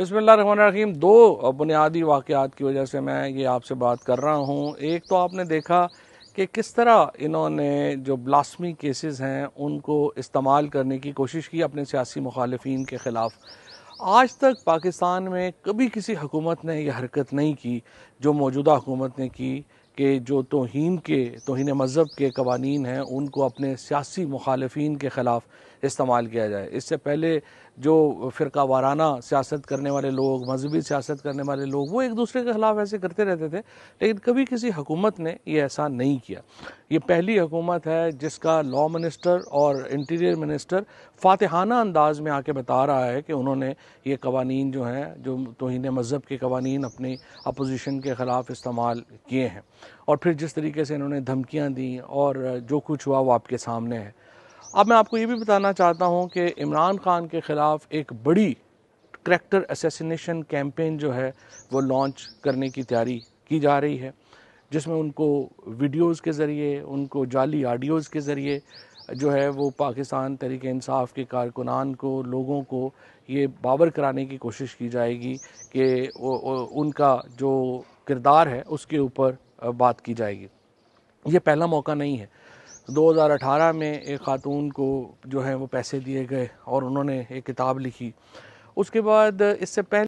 रहीम दो बुनियादी वाक़ात की वजह से मैं ये आपसे बात कर रहा हूँ एक तो आपने देखा कि किस तरह इन्होंने जो ब्लास्मी केसेस हैं उनको इस्तेमाल करने की कोशिश की अपने सियासी मुखालफन के ख़िलाफ़ आज तक पाकिस्तान में कभी किसी हुकूमत ने यह हरकत नहीं की जो मौजूदा हुकूमत ने की कि जो तोहन के तोहन मज़हब के कवानीन हैं उनको अपने सियासी मुखालफी के ख़िलाफ़ इस्तेमाल किया जाए इससे पहले जो फ़िरका वाराना सियासत करने वाले लोग मजहबी सियासत करने वाले लोग वो एक दूसरे के ख़िलाफ़ ऐसे करते रहते थे लेकिन कभी किसी हुकूमत ने ये ऐसा नहीं किया ये पहली हुकूमत है जिसका लॉ मिनिस्टर और इंटीरियर मिनिस्टर फातहाना अंदाज में आके बता रहा है कि उन्होंने ये कवानी जो हैं जो तोहन मज़हब के कवानी अपनी अपोजिशन के ख़िलाफ़ इस्तेमाल किए हैं और फिर जिस तरीके से इन्होंने धमकियाँ दी और जो कुछ हुआ वो आपके सामने है अब मैं आपको ये भी बताना चाहता हूँ कि इमरान खान के ख़िलाफ़ एक बड़ी करेक्टर असेसिनेशन कैंपेन जो है वो लॉन्च करने की तैयारी की जा रही है जिसमें उनको वीडियोस के ज़रिए उनको जाली आडियोज़ के ज़रिए जो है वो पाकिस्तान तहरीक इंसाफ के कारकुनान को लोगों को ये बावर कराने की कोशिश की जाएगी कि उनका जो किरदार है उसके ऊपर बात की जाएगी ये पहला मौका नहीं है 2018 में एक ख़ातून को जो है वो पैसे दिए गए और उन्होंने एक किताब लिखी उसके बाद इससे पहले